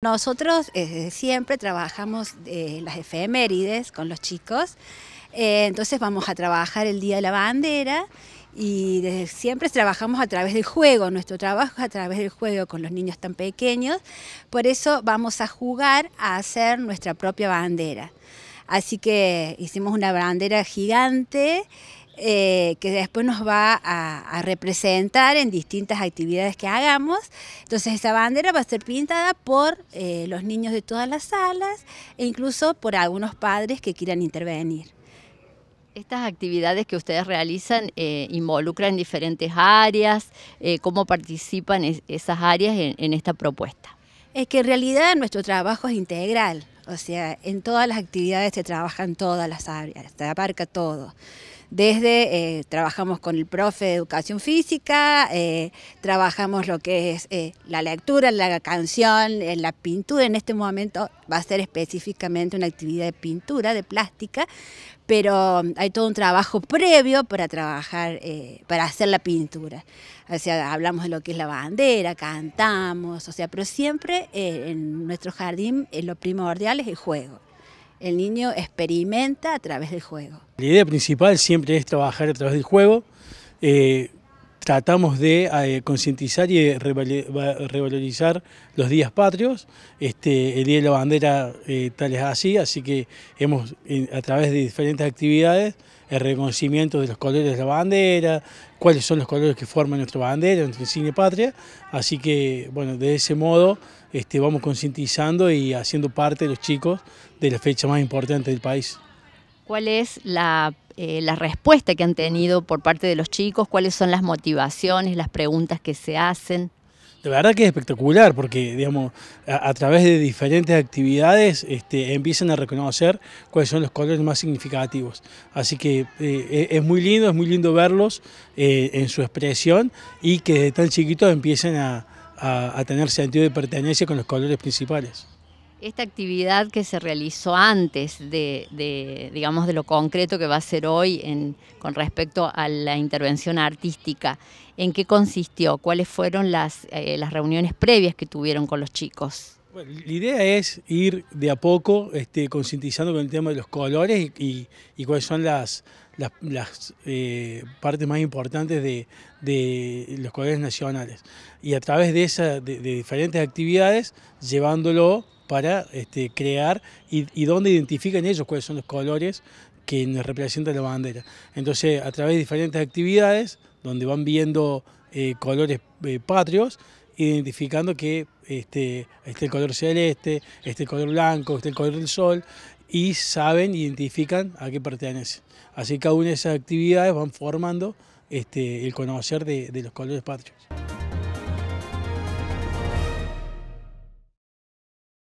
Nosotros eh, siempre trabajamos eh, las efemérides con los chicos, eh, entonces vamos a trabajar el Día de la Bandera y desde siempre trabajamos a través del juego, nuestro trabajo es a través del juego con los niños tan pequeños, por eso vamos a jugar a hacer nuestra propia bandera. Así que hicimos una bandera gigante eh, que después nos va a, representar en distintas actividades que hagamos. Entonces esa bandera va a ser pintada por eh, los niños de todas las salas e incluso por algunos padres que quieran intervenir. Estas actividades que ustedes realizan eh, involucran diferentes áreas, ¿cómo participan esas áreas en, esta propuesta? Es que en realidad nuestro trabajo es integral, o sea, en todas las actividades se trabajan todas las áreas, se abarca todo desde, eh, trabajamos con el profe de educación física, eh, trabajamos lo que es eh, la lectura, la canción, la pintura, en este momento va a ser específicamente una actividad de pintura, de plástica, pero mm, hay todo un trabajo previo para trabajar, para hacer la pintura. O sea, hablamos de lo que es la bandera, cantamos, o sea, pero siempre en nuestro jardín lo primordial es el juego el niño experimenta a través del juego. La idea principal siempre es trabajar a través del juego. Eh, tratamos de eh, concientizar y revalorizar los días patrios. Este, el Día de la Bandera eh, tal es así, así que hemos, a través de diferentes actividades, el reconocimiento de los colores de la bandera, cuáles son los colores que forman nuestra bandera, nuestro cine patria. Así que, bueno, de ese modo este, vamos concientizando y haciendo parte de los chicos de la fecha más importante del país. ¿Cuál es la eh, la respuesta que han tenido por parte de los chicos, cuáles son las motivaciones, las preguntas que se hacen. De verdad que es espectacular porque, digamos, a, través de diferentes actividades este, empiezan a reconocer cuáles son los colores más significativos. Así que eh, es muy lindo, es muy lindo verlos eh, en su expresión y que desde tan chiquitos empiecen a tener sentido de pertenencia con los colores principales. Esta actividad que se realizó antes de, digamos, de lo concreto que va a ser hoy con respecto a la intervención artística, ¿en qué consistió? ¿Cuáles fueron las, eh, reuniones previas que tuvieron con los chicos? la idea es ir de a poco este, concientizando con el tema de los colores y, cuáles son las, eh, partes más importantes de, los colores nacionales. Y a través de, esa, de diferentes actividades, llevándolo para este, crear y, y dónde identifican ellos cuáles son los colores que nos representa la bandera. Entonces, a través de diferentes actividades, donde van viendo eh, colores eh, patrios, identificando que este, este el color celeste, este el color blanco, este el color del sol, y saben, identifican a qué pertenece. Así que cada una de esas actividades van formando este, el conocer de los colores patrios.